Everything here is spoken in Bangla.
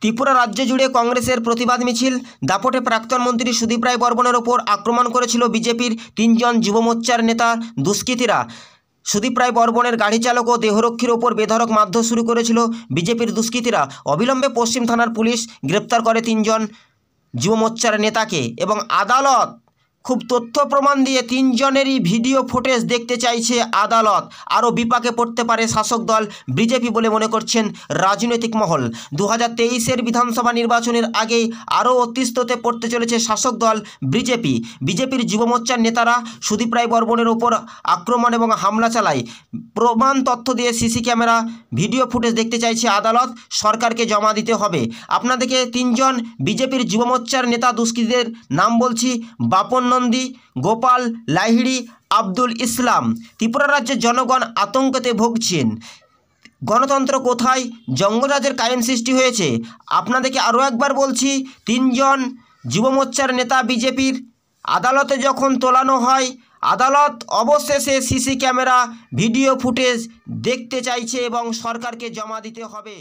ত্রিপুরা রাজ্য জুড়ে কংগ্রেসের প্রতিবাদ মিছিল দাপটে প্রাক্তন মন্ত্রী সুদীপ রায় বর্মনের ওপর আক্রমণ করেছিল বিজেপির তিনজন যুবমোর্চার নেতা দুষ্কৃতীরা সুদীপ রায় বর্বণের গাড়ি চালক ও দেহরক্ষীর ওপর বেধরক মাধ্য শুরু করেছিল বিজেপির দুষ্কৃতীরা অবিলম্বে পশ্চিম থানার পুলিশ গ্রেপ্তার করে তিনজন যুব মোর্চার নেতাকে এবং আদালত খুব তথ্য প্রমাণ দিয়ে তিনজনেরই ভিডিও ফুটেজ দেখতে চাইছে আদালত আরও বিপাকে পড়তে পারে শাসক দল বিজেপি বলে মনে করছেন রাজনৈতিক মহল দু হাজার বিধানসভা নির্বাচনের আগেই আরও অতিস্ততে পড়তে চলেছে শাসক দল বিজেপি বিজেপির যুব মোর্চার নেতারা সুদীপ রায় বর্মনের ওপর আক্রমণ এবং হামলা চালায় প্রমাণ তথ্য দিয়ে সিসি ক্যামেরা ভিডিও ফুটেজ দেখতে চাইছে আদালত সরকারকে জমা দিতে হবে আপনাদেরকে তিনজন বিজেপির যুবমোর্চার নেতা দুষ্কৃতীদের নাম বলছি বাপন নন্দী গোপাল লাহিড়ি আব্দুল ইসলাম ত্রিপুরা রাজ্যের জনগণ আতঙ্কতে ভুগছেন গণতন্ত্র কোথায় জঙ্গরাজের কায়েম সৃষ্টি হয়েছে আপনাদেরকে আরও একবার বলছি তিনজন যুবমোর্চার নেতা বিজেপির আদালতে যখন তোলানো হয় আদালত অবশেষে সিসি ক্যামেরা ভিডিও ফুটেজ দেখতে চাইছে এবং সরকারকে জমা দিতে হবে